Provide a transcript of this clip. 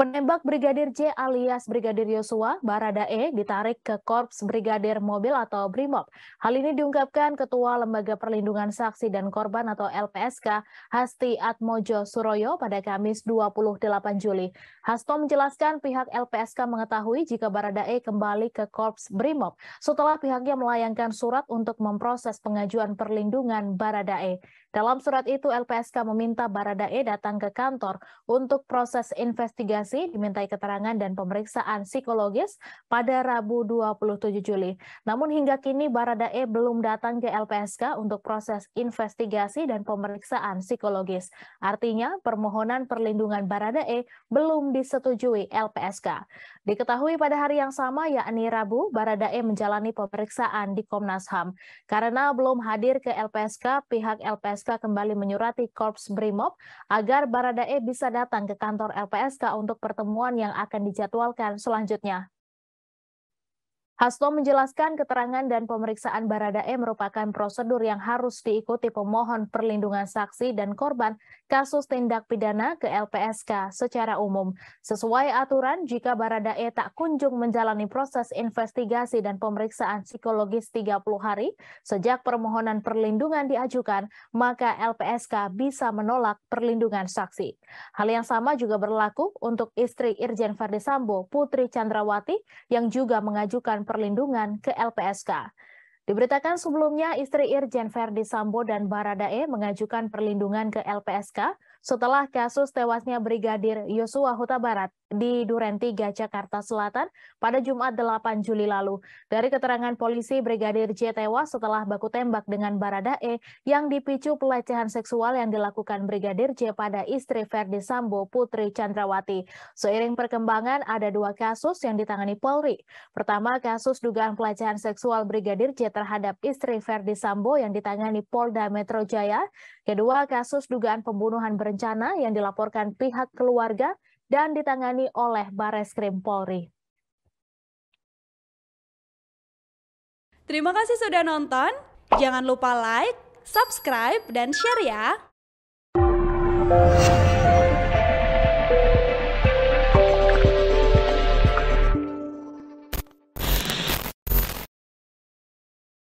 Penembak Brigadir J alias Brigadir Yosua, Baradae, ditarik ke Korps Brigadir Mobil atau BRIMOB. Hal ini diungkapkan Ketua Lembaga Perlindungan Saksi dan Korban atau LPSK, Hasti Atmojo Suroyo pada Kamis 28 Juli. Hasto menjelaskan pihak LPSK mengetahui jika Baradae kembali ke Korps BRIMOB setelah pihaknya melayangkan surat untuk memproses pengajuan perlindungan Baradae. Dalam surat itu, LPSK meminta Baradae datang ke kantor untuk proses investigasi dimintai keterangan dan pemeriksaan psikologis pada Rabu 27 Juli. Namun hingga kini Baradae belum datang ke LPSK untuk proses investigasi dan pemeriksaan psikologis. Artinya permohonan perlindungan Baradae belum disetujui LPSK. Diketahui pada hari yang sama yakni Rabu, Baradae menjalani pemeriksaan di Komnas HAM. Karena belum hadir ke LPSK, pihak LPSK kembali menyurati Korps Brimob agar Baradae bisa datang ke kantor LPSK untuk pertemuan yang akan dijadwalkan selanjutnya Hasto menjelaskan keterangan dan pemeriksaan Baradae merupakan prosedur yang harus diikuti pemohon perlindungan saksi dan korban kasus tindak pidana ke LPSK secara umum. Sesuai aturan, jika Baradae tak kunjung menjalani proses investigasi dan pemeriksaan psikologis 30 hari sejak permohonan perlindungan diajukan, maka LPSK bisa menolak perlindungan saksi. Hal yang sama juga berlaku untuk istri Irjen Verdi Sambo, Putri Chandrawati, yang juga mengajukan perlindungan ke LPSK. Diberitakan sebelumnya, istri Irjen Verdi Sambo dan Baradae mengajukan perlindungan ke LPSK setelah kasus tewasnya Brigadir Yosua Huta Barat di Duren 3, Jakarta Selatan pada Jumat 8 Juli lalu. Dari keterangan polisi, Brigadir J tewas setelah baku tembak dengan Baradae yang dipicu pelecehan seksual yang dilakukan Brigadir J pada istri Verdi Sambo, Putri Chandrawati. Seiring perkembangan, ada dua kasus yang ditangani Polri. Pertama, kasus dugaan pelecehan seksual Brigadir J terhadap istri Verdi Sambo yang ditangani Polda Metro Jaya, kedua kasus dugaan pembunuhan berencana yang dilaporkan pihak keluarga dan ditangani oleh Bareskrim Polri. Terima kasih sudah nonton. Jangan lupa like, subscribe, dan share ya.